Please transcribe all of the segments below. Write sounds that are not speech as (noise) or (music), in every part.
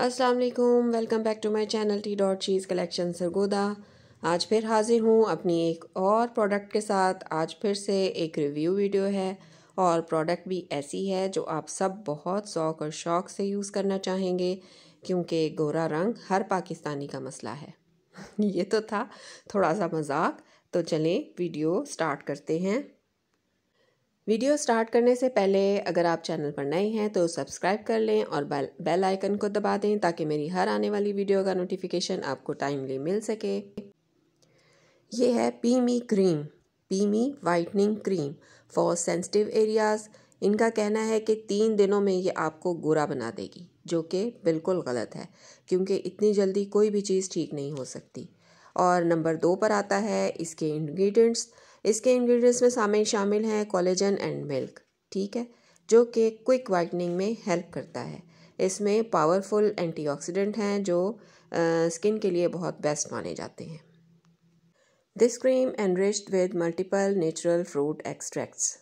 अस्सलाम वालेकुम welcome back to my channel T dot cheese collection Sargodha आज फिर हाजिर हूँ अपनी एक और प्रोडक्ट के साथ आज फिर से एक रिव्यू वीडियो है और प्रोडक्ट भी ऐसी है जो आप सब बहुत शौक और शौक से यूज़ करना चाहेंगे क्योंकि गोरा रंग हर पाकिस्तानी का मसला है (laughs) ये तो था थोड़ा सा मजाक तो चलें वीडियो स्टार्ट करते हैं वीडियो स्टार्ट करने से पहले अगर आप चैनल पर नए हैं तो सब्सक्राइब कर लें और बेल बेल आइकन को दबा दें ताकि मेरी हर आने वाली वीडियो का नोटिफिकेशन आपको टाइमली मिल सके ये है Peemi cream Peemi whitening cream for sensitive areas इनका कहना है कि तीन दिनों में ये आपको गोरा बना देगी जो कि बिल्कुल गलत है क्योंकि इतनी जल्दी कोई भी चीज़ ठीक नहीं हो सकती और नंबर दो पर आता है इसके इन्ग्रीडियंट्स इसके इंग्रेडिएंट्स में शामिल शामिल हैं कोलेजन एंड मिल्क ठीक है जो कि क्विक वाइटनिंग में हेल्प करता है इसमें पावरफुल एंटीऑक्सीडेंट हैं जो स्किन के लिए बहुत बेस्ट माने जाते हैं this cream enriched with multiple natural fruit extracts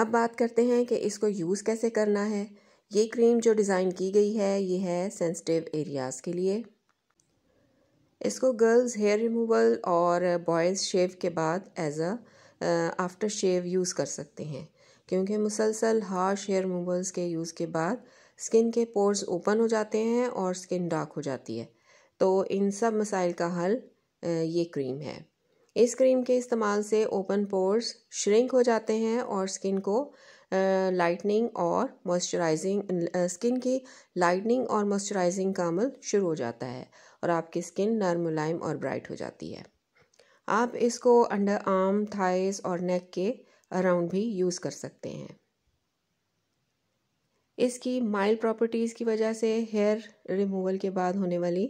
अब बात करते हैं कि इसको यूज़ कैसे करना है ये क्रीम जो डिज़ाइन की गई है ये है सेंसिटिव एरियाज़ के लिए इसको गर्ल्स हेयर रिमूवल और बॉयज़ शेव के बाद as a after shave use कर सकते हैं क्योंकि मुसलसल हार्श हेयर रिमूवल्स के यूज़ के बाद स्किन के पोर्स ओपन हो जाते हैं और स्किन डार्क हो जाती है तो इन सब मसाइल का हल uh, ये क्रीम है इस क्रीम के इस्तेमाल से ओपन पोर्स श्रिंक हो जाते हैं और स्किन को लाइटनिंग uh, और मॉइस्चराइजिंग स्किन uh, की लाइटनिंग और मॉइस्चराइजिंग का अमल शुरू हो जाता है और आपकी स्किन नर मुलायम और ब्राइट हो जाती है आप इसको अंडर आर्म थाइस और नेक के अराउंड भी यूज़ कर सकते हैं इसकी माइल्ड प्रॉपर्टीज़ की वजह से हेयर रिमूवल के बाद होने वाली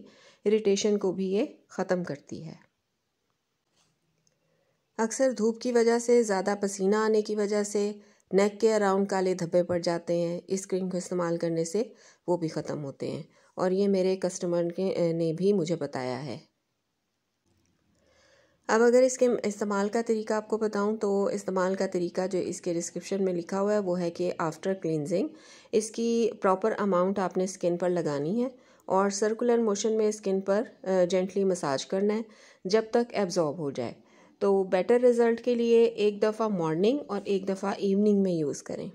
इरिटेशन को भी ये ख़त्म करती है अक्सर धूप की वजह से ज़्यादा पसीना आने की वजह से नेक के अराउंड काले धब्बे पड़ जाते हैं इस क्रीम को इस्तेमाल करने से वो भी ख़त्म होते हैं और ये मेरे कस्टमर के ने भी मुझे बताया है अब अगर इसके इस्तेमाल का तरीका आपको बताऊं तो इस्तेमाल का तरीका जो इसके डिस्क्रिप्शन में लिखा हुआ है वो है कि आफ्टर क्लिनजिंग इसकी प्रॉपर अमाउंट आपने स्किन पर लगानी है और सर्कुलर मोशन में स्किन पर जेंटली मसाज करना है जब तक एब्जॉर्ब हो जाए तो बेटर रिज़ल्ट के लिए एक दफ़ा मॉर्निंग और एक दफ़ा इवनिंग में यूज़ करें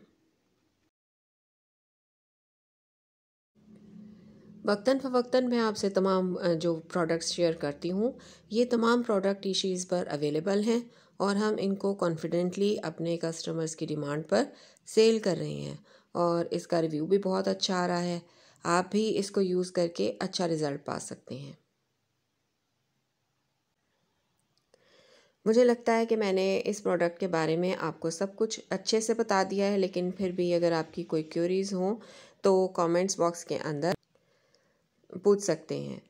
वक्तन फ़वक्ता मैं आपसे तमाम जो प्रोडक्ट्स शेयर करती हूँ ये तमाम प्रोडक्ट ई पर अवेलेबल हैं और हम इनको कॉन्फिडेंटली अपने कस्टमर्स की डिमांड पर सेल कर रहे हैं और इसका रिव्यू भी बहुत अच्छा आ रहा है आप भी इसको यूज़ करके अच्छा रिज़ल्ट पा सकते हैं मुझे लगता है कि मैंने इस प्रोडक्ट के बारे में आपको सब कुछ अच्छे से बता दिया है लेकिन फिर भी अगर आपकी कोई क्यूरीज़ हो तो कमेंट्स बॉक्स के अंदर पूछ सकते हैं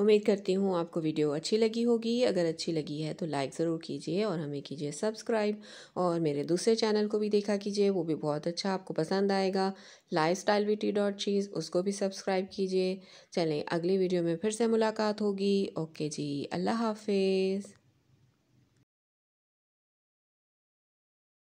उम्मीद करती हूँ आपको वीडियो अच्छी लगी होगी अगर अच्छी लगी है तो लाइक ज़रूर कीजिए और हमें कीजिए सब्सक्राइब और मेरे दूसरे चैनल को भी देखा कीजिए वो भी बहुत अच्छा आपको पसंद आएगा लाइफ स्टाइल विटी डॉट चीज़ उसको भी सब्सक्राइब कीजिए चलें अगली वीडियो में फिर से मुलाकात होगी ओके जी अल्लाह हाफिज़